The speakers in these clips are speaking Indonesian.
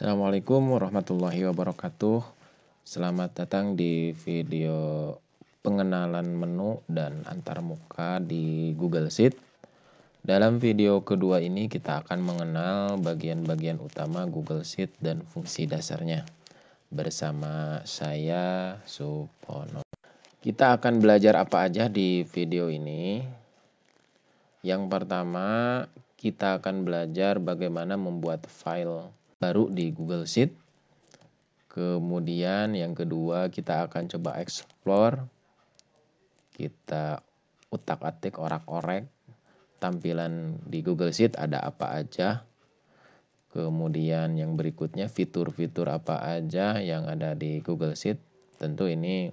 Assalamualaikum warahmatullahi wabarakatuh. Selamat datang di video pengenalan menu dan antarmuka di Google Sheet. Dalam video kedua ini kita akan mengenal bagian-bagian utama Google Sheet dan fungsi dasarnya. Bersama saya Supono. Kita akan belajar apa aja di video ini. Yang pertama, kita akan belajar bagaimana membuat file baru di Google Sheet. Kemudian yang kedua kita akan coba explore. Kita utak-atik orak-orek tampilan di Google Sheet ada apa aja. Kemudian yang berikutnya fitur-fitur apa aja yang ada di Google Sheet. Tentu ini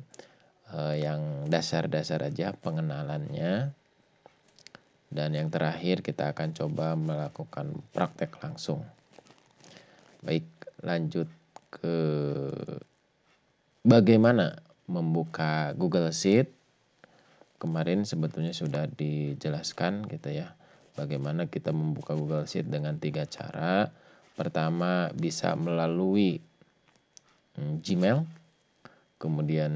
eh, yang dasar-dasar aja pengenalannya. Dan yang terakhir kita akan coba melakukan praktek langsung. Baik, lanjut ke bagaimana membuka Google Sheet. Kemarin sebetulnya sudah dijelaskan gitu ya. Bagaimana kita membuka Google Sheet dengan tiga cara. Pertama bisa melalui hmm, Gmail, kemudian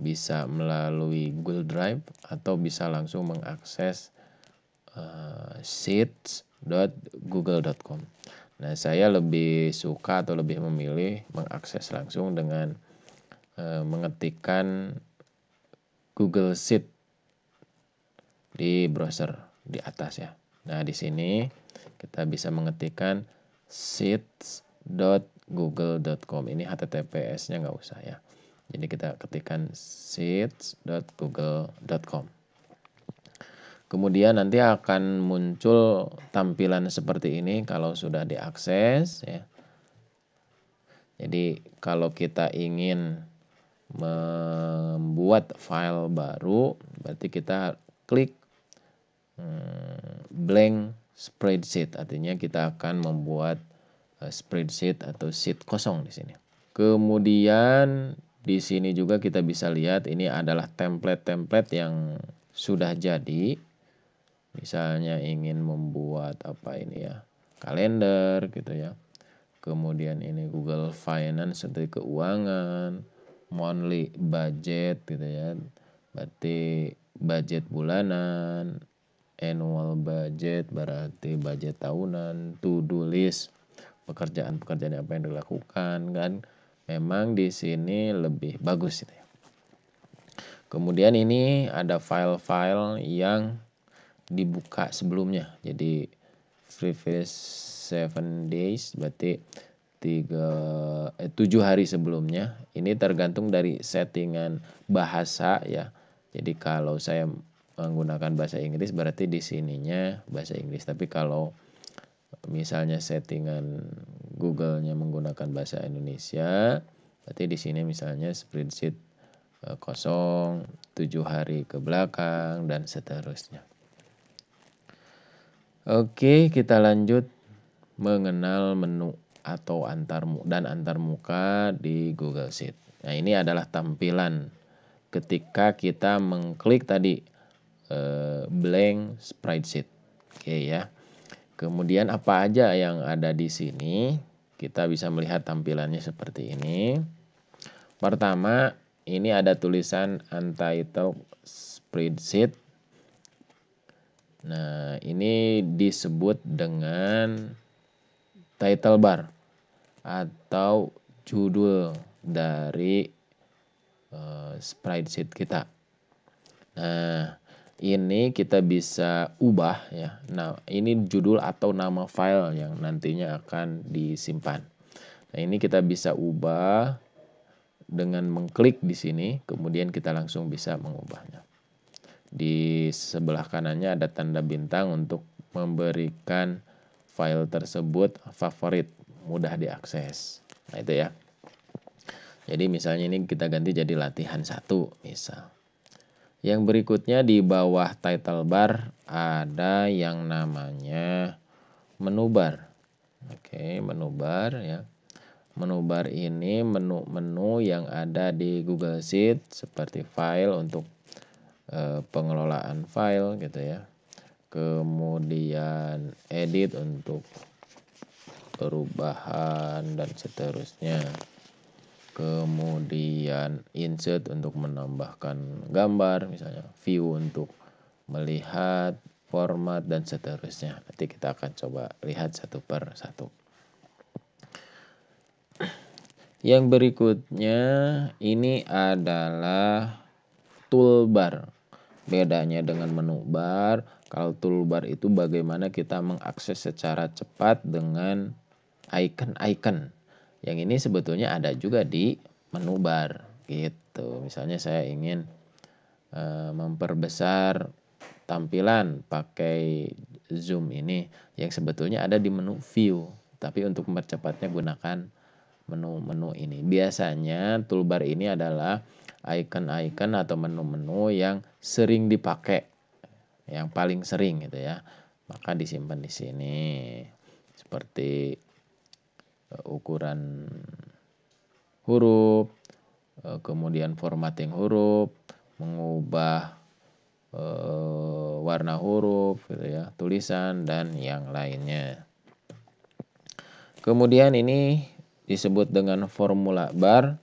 bisa melalui Google Drive atau bisa langsung mengakses uh, eh, sheets.google.com. Nah, saya lebih suka atau lebih memilih mengakses langsung dengan e, mengetikkan Google Sheet di browser di atas ya. Nah, di sini kita bisa mengetikkan sheets.google.com. Ini https-nya nggak usah ya. Jadi kita ketikkan sheets.google.com. Kemudian nanti akan muncul tampilan seperti ini kalau sudah diakses ya. Jadi kalau kita ingin membuat file baru berarti kita klik hmm, blank spreadsheet artinya kita akan membuat eh, spreadsheet atau sheet kosong di sini. Kemudian di sini juga kita bisa lihat ini adalah template-template yang sudah jadi misalnya ingin membuat apa ini ya kalender gitu ya kemudian ini Google Finance untuk keuangan monthly budget gitu ya berarti budget bulanan annual budget berarti budget tahunan to do list pekerjaan-pekerjaan apa yang dilakukan kan memang di sini lebih bagus gitu ya kemudian ini ada file-file yang dibuka sebelumnya jadi free previous seven days berarti tiga eh, tujuh hari sebelumnya ini tergantung dari settingan bahasa ya jadi kalau saya menggunakan bahasa Inggris berarti di sininya bahasa Inggris tapi kalau misalnya settingan Google-nya menggunakan bahasa Indonesia berarti di sini misalnya spreadsheet eh, kosong tujuh hari ke belakang dan seterusnya Oke, kita lanjut mengenal menu atau antar dan antarmuka di Google Sheet. Nah, ini adalah tampilan ketika kita mengklik tadi eh, blank spreadsheet. Oke ya. Kemudian apa aja yang ada di sini? Kita bisa melihat tampilannya seperti ini. Pertama, ini ada tulisan untitled spreadsheet Nah, ini disebut dengan title bar atau judul dari uh, spreadsheet kita. Nah, ini kita bisa ubah ya. Nah, ini judul atau nama file yang nantinya akan disimpan. Nah, ini kita bisa ubah dengan mengklik di sini, kemudian kita langsung bisa mengubahnya. Di sebelah kanannya ada tanda bintang untuk memberikan file tersebut favorit, mudah diakses. Nah, itu ya. Jadi misalnya ini kita ganti jadi latihan satu misal. Yang berikutnya di bawah title bar ada yang namanya menu bar. Oke, menu bar ya. Menu bar ini menu-menu yang ada di Google Sheet seperti file untuk Eh, pengelolaan file gitu ya kemudian edit untuk perubahan dan seterusnya kemudian insert untuk menambahkan gambar misalnya view untuk melihat format dan seterusnya nanti kita akan coba lihat satu per satu yang berikutnya ini adalah toolbar Bedanya dengan menu bar, kalau toolbar itu bagaimana kita mengakses secara cepat dengan icon-icon. Yang ini sebetulnya ada juga di menu bar gitu. Misalnya saya ingin e, memperbesar tampilan pakai zoom ini yang sebetulnya ada di menu view, tapi untuk mempercepatnya gunakan menu-menu ini. Biasanya toolbar ini adalah icon-icon atau menu-menu yang sering dipakai, yang paling sering gitu ya. Maka disimpan di sini seperti eh, ukuran huruf, eh, kemudian formatting huruf, mengubah eh, warna huruf gitu ya, tulisan dan yang lainnya. Kemudian ini disebut dengan formula bar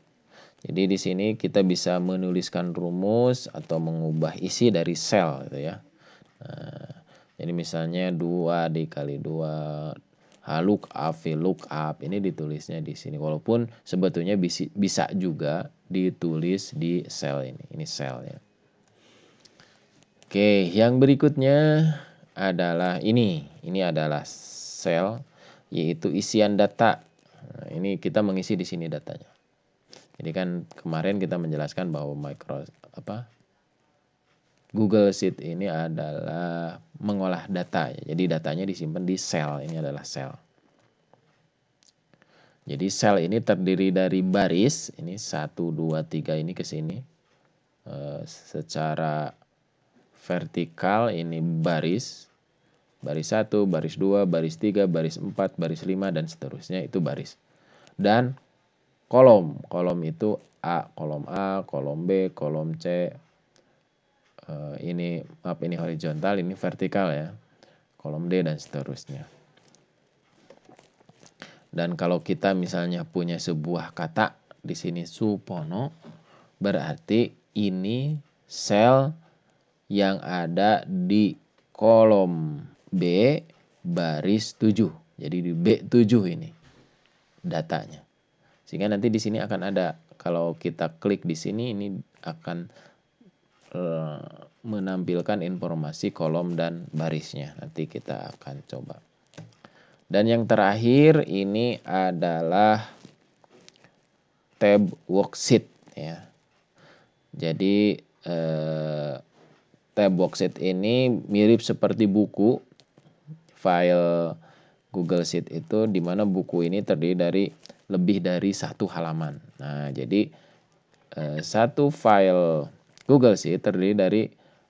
jadi di sini kita bisa menuliskan rumus atau mengubah isi dari sel gitu ya. Nah, jadi misalnya 2 dikali 2 H up, V lookup ini ditulisnya di sini walaupun sebetulnya bisa juga ditulis di sel ini. Ini sel ya. Oke, yang berikutnya adalah ini. Ini adalah sel yaitu isian data. Nah, ini kita mengisi di sini datanya. Ini kan kemarin kita menjelaskan bahwa micro apa Google Sheet ini adalah mengolah data. Ya. Jadi datanya disimpan di sel. Ini adalah sel. Jadi sel ini terdiri dari baris. Ini 1, 2, 3 ini ke sini. E, secara vertikal ini baris. Baris 1, baris 2, baris 3, baris 4, baris 5, dan seterusnya itu baris. Dan kolom. Kolom itu A, kolom A, kolom B, kolom C. Eh, ini maaf ini horizontal, ini vertikal ya. Kolom D dan seterusnya. Dan kalau kita misalnya punya sebuah kata di sini Supono berarti ini sel yang ada di kolom B baris 7. Jadi di B7 ini datanya. Sehingga nanti di sini akan ada kalau kita klik di sini ini akan eh, menampilkan informasi kolom dan barisnya. Nanti kita akan coba. Dan yang terakhir ini adalah tab worksheet ya. Jadi eh, tab worksheet ini mirip seperti buku file Google Sheet itu dimana buku ini terdiri dari lebih dari satu halaman. Nah, jadi eh, satu file Google sih terdiri dari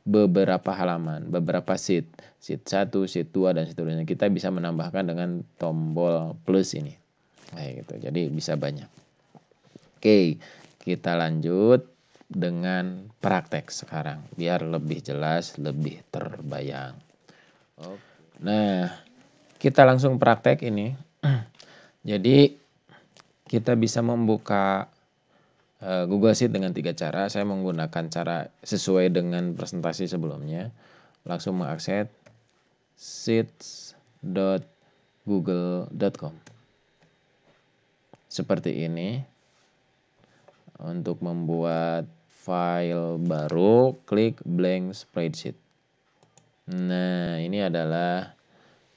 beberapa halaman, beberapa sheet, sheet satu, sheet 2 dan seterusnya. Kita bisa menambahkan dengan tombol plus ini. Kayak gitu. Jadi bisa banyak. Oke, kita lanjut dengan praktek sekarang biar lebih jelas, lebih terbayang. Oke. Nah, kita langsung praktek ini. Jadi kita bisa membuka eh, Google Sheet dengan tiga cara. Saya menggunakan cara sesuai dengan presentasi sebelumnya. Langsung mengakses sheets.google.com. Seperti ini. Untuk membuat file baru, klik blank spreadsheet. Nah, ini adalah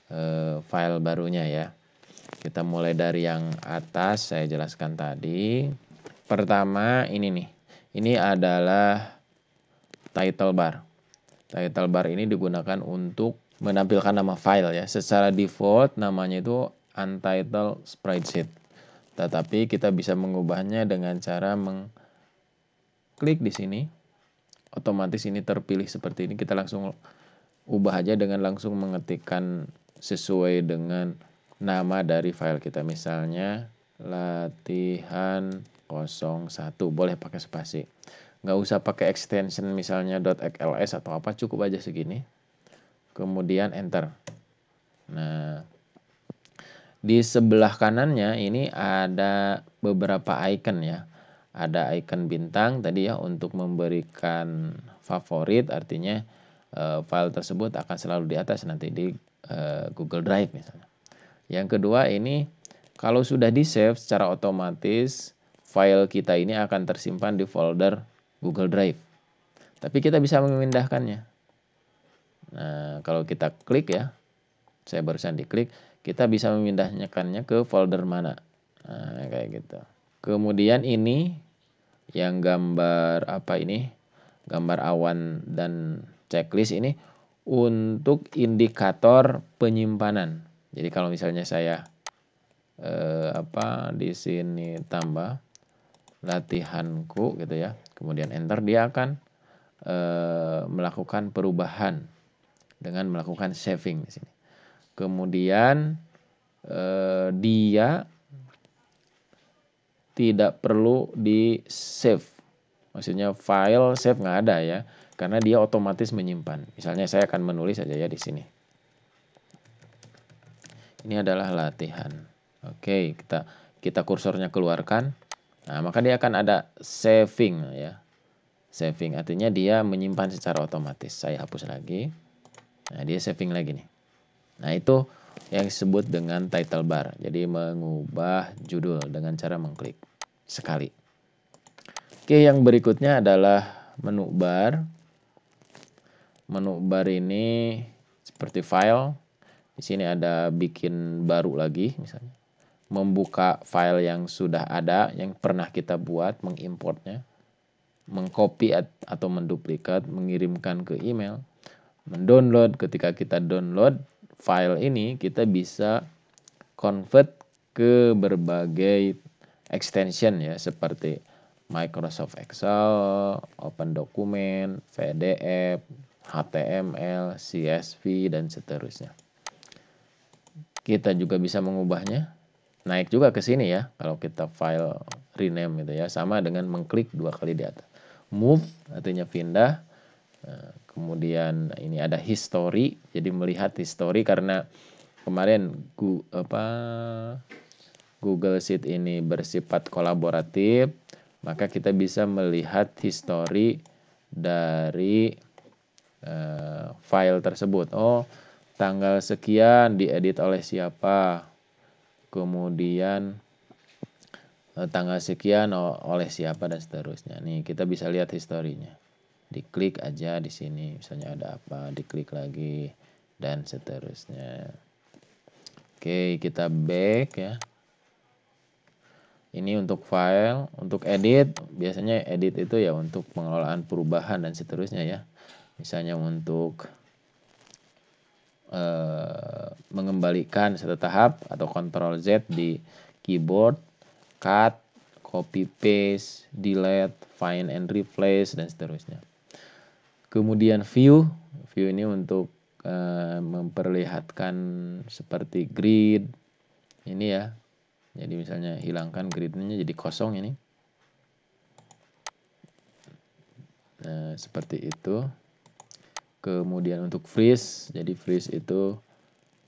eh, file barunya ya. Kita mulai dari yang atas saya jelaskan tadi. Pertama ini nih. Ini adalah title bar. Title bar ini digunakan untuk menampilkan nama file ya. Secara default namanya itu untitled spreadsheet. Tetapi kita bisa mengubahnya dengan cara mengklik di sini. Otomatis ini terpilih seperti ini. Kita langsung ubah aja dengan langsung mengetikkan sesuai dengan nama dari file kita. Misalnya latihan 01 boleh pakai spasi. Nggak usah pakai extension misalnya .xls atau apa cukup aja segini. Kemudian enter. Nah, di sebelah kanannya ini ada beberapa icon ya. Ada icon bintang tadi ya untuk memberikan favorit artinya eh, file tersebut akan selalu di atas nanti di eh, Google Drive misalnya. Yang kedua ini kalau sudah di-save secara otomatis file kita ini akan tersimpan di folder Google Drive. Tapi kita bisa memindahkannya. Nah, kalau kita klik ya, saya barusan diklik, kita bisa memindahkannya ke folder mana. Nah, kayak gitu. Kemudian ini yang gambar apa ini? Gambar awan dan checklist ini untuk indikator penyimpanan. Jadi kalau misalnya saya eh, apa di sini tambah latihanku gitu ya, kemudian enter dia akan eh, melakukan perubahan dengan melakukan saving di sini. Kemudian eh, dia tidak perlu di save, maksudnya file save nggak ada ya, karena dia otomatis menyimpan. Misalnya saya akan menulis aja ya di sini ini adalah latihan. Oke, kita kita kursornya keluarkan. Nah, maka dia akan ada saving ya. Saving artinya dia menyimpan secara otomatis. Saya hapus lagi. Nah, dia saving lagi nih. Nah, itu yang disebut dengan title bar. Jadi mengubah judul dengan cara mengklik sekali. Oke, yang berikutnya adalah menu bar. Menu bar ini seperti file di sini ada bikin baru lagi misalnya. Membuka file yang sudah ada, yang pernah kita buat, mengimportnya. Mengcopy atau menduplikat, mengirimkan ke email. Mendownload, ketika kita download file ini, kita bisa convert ke berbagai extension ya, seperti Microsoft Excel, Open Document, pdf HTML, CSV, dan seterusnya kita juga bisa mengubahnya. Naik juga ke sini ya, kalau kita file rename gitu ya, sama dengan mengklik dua kali di atas. Move artinya pindah, eh, kemudian ini ada history, jadi melihat history karena kemarin gu, apa, Google Sheet ini bersifat kolaboratif, maka kita bisa melihat history dari uh, file tersebut. Oh, tanggal sekian diedit oleh siapa, kemudian eh, tanggal sekian oleh siapa dan seterusnya. Nih, kita bisa lihat historinya. Diklik aja di sini, misalnya ada apa, diklik lagi dan seterusnya. Oke, kita back ya. Ini untuk file, untuk edit, biasanya edit itu ya untuk pengelolaan perubahan dan seterusnya ya. Misalnya untuk e, mengembalikan satu tahap atau Ctrl Z di keyboard, cut, copy paste, delete, find and replace dan seterusnya. Kemudian view, view ini untuk e, memperlihatkan seperti grid ini ya. Jadi misalnya hilangkan gridnya jadi kosong ini. Nah, seperti itu kemudian untuk freeze jadi freeze itu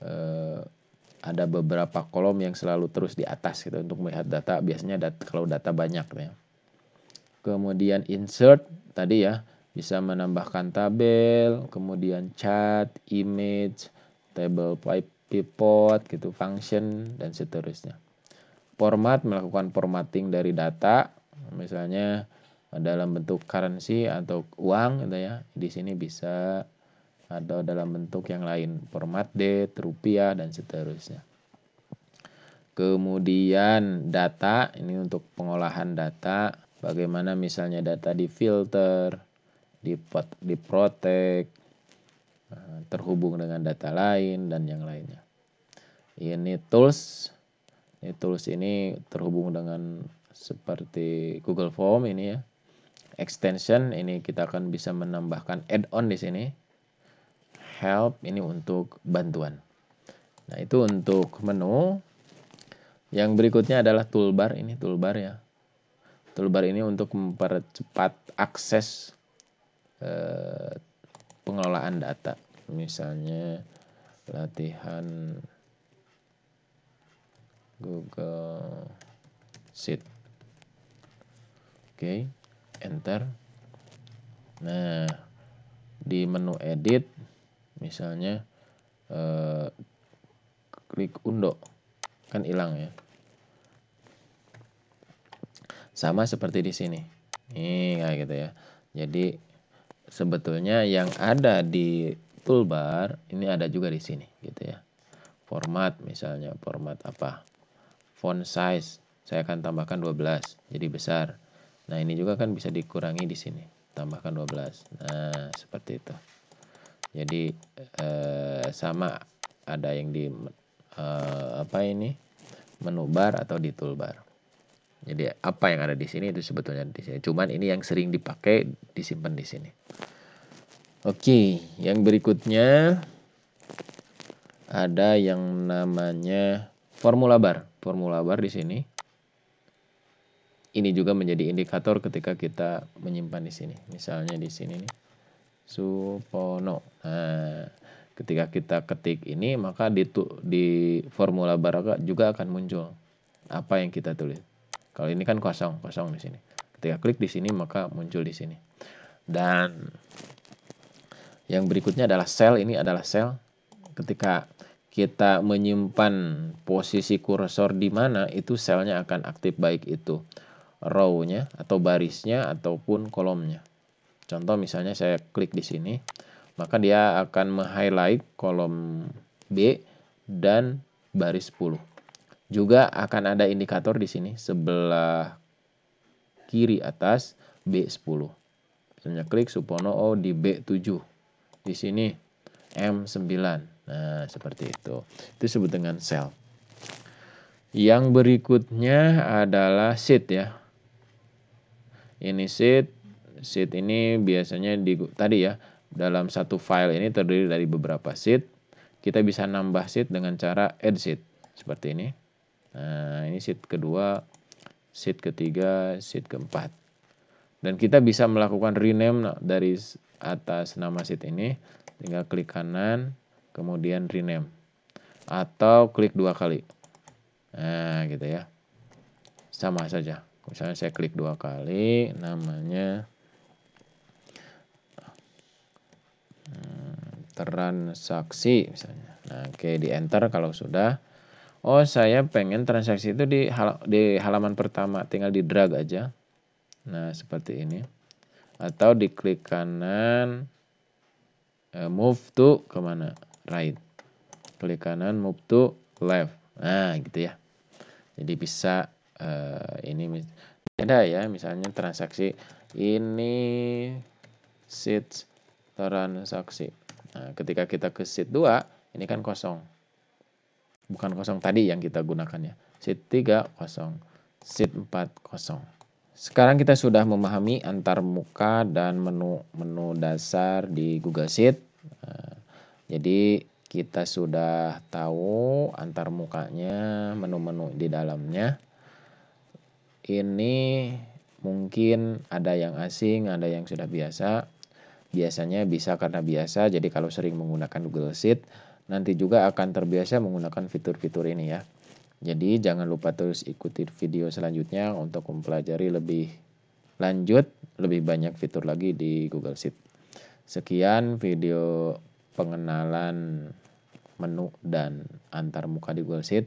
eh, ada beberapa kolom yang selalu terus di atas gitu untuk melihat data biasanya dat kalau data banyak ya kemudian insert tadi ya bisa menambahkan tabel kemudian chat image table pipe pivot gitu function dan seterusnya format melakukan formatting dari data misalnya dalam bentuk currency atau uang gitu ya di sini bisa atau dalam bentuk yang lain format D, rupiah dan seterusnya. Kemudian data ini untuk pengolahan data bagaimana misalnya data di pot di diprotek, eh, terhubung dengan data lain dan yang lainnya. Ini tools, ini tools ini terhubung dengan seperti Google Form ini ya extension ini kita akan bisa menambahkan add-on di sini help ini untuk bantuan nah itu untuk menu yang berikutnya adalah toolbar ini toolbar ya toolbar ini untuk mempercepat akses eh, pengelolaan data misalnya latihan Google Sheet oke okay enter nah di menu edit misalnya eh, klik undo kan hilang ya sama seperti di sini nih kayak nah, gitu ya jadi sebetulnya yang ada di toolbar ini ada juga di sini gitu ya format misalnya format apa font size saya akan tambahkan 12 jadi besar Nah, ini juga kan bisa dikurangi di sini. Tambahkan 12. Nah, seperti itu. Jadi eh, sama ada yang di eh, apa ini? menu bar atau di toolbar. Jadi apa yang ada di sini itu sebetulnya di sini. Cuman ini yang sering dipakai disimpan di sini. Oke, yang berikutnya ada yang namanya formula bar. Formula bar di sini ini juga menjadi indikator ketika kita menyimpan di sini. Misalnya di sini nih. Supono. Nah, ketika kita ketik ini maka di di formula baraka juga akan muncul apa yang kita tulis. Kalau ini kan kosong, kosong di sini. Ketika klik di sini maka muncul di sini. Dan yang berikutnya adalah sel, ini adalah sel. Ketika kita menyimpan posisi kursor di mana itu selnya akan aktif baik itu row-nya atau barisnya ataupun kolomnya. Contoh misalnya saya klik di sini, maka dia akan meng-highlight kolom B dan baris 10. Juga akan ada indikator di sini sebelah kiri atas B10. Misalnya klik Supono O oh, di B7. Di sini M9. Nah, seperti itu. Itu disebut dengan sel. Yang berikutnya adalah sheet ya ini seed seed ini biasanya di tadi ya dalam satu file ini terdiri dari beberapa seed kita bisa nambah seed dengan cara add seed seperti ini nah ini seed kedua seed ketiga seed keempat dan kita bisa melakukan rename dari atas nama seed ini tinggal klik kanan kemudian rename atau klik dua kali nah gitu ya sama saja misalnya saya klik dua kali namanya hmm, transaksi misalnya nah oke di enter kalau sudah oh saya pengen transaksi itu di hal di halaman pertama tinggal di drag aja nah seperti ini atau di klik kanan eh, move to kemana right klik kanan move to left nah gitu ya jadi bisa uh, ini ada ya misalnya transaksi ini sit transaksi nah, ketika kita ke sit 2 ini kan kosong bukan kosong tadi yang kita gunakannya Sit 3 kosong sit 4 kosong sekarang kita sudah memahami antar muka dan menu-menu dasar di Google Sheet. Eh, jadi kita sudah tahu antar mukanya, menu-menu di dalamnya ini mungkin ada yang asing, ada yang sudah biasa. Biasanya bisa karena biasa, jadi kalau sering menggunakan Google Sheet, nanti juga akan terbiasa menggunakan fitur-fitur ini ya. Jadi jangan lupa terus ikuti video selanjutnya untuk mempelajari lebih lanjut, lebih banyak fitur lagi di Google Sheet. Sekian video pengenalan menu dan antarmuka di Google Sheet.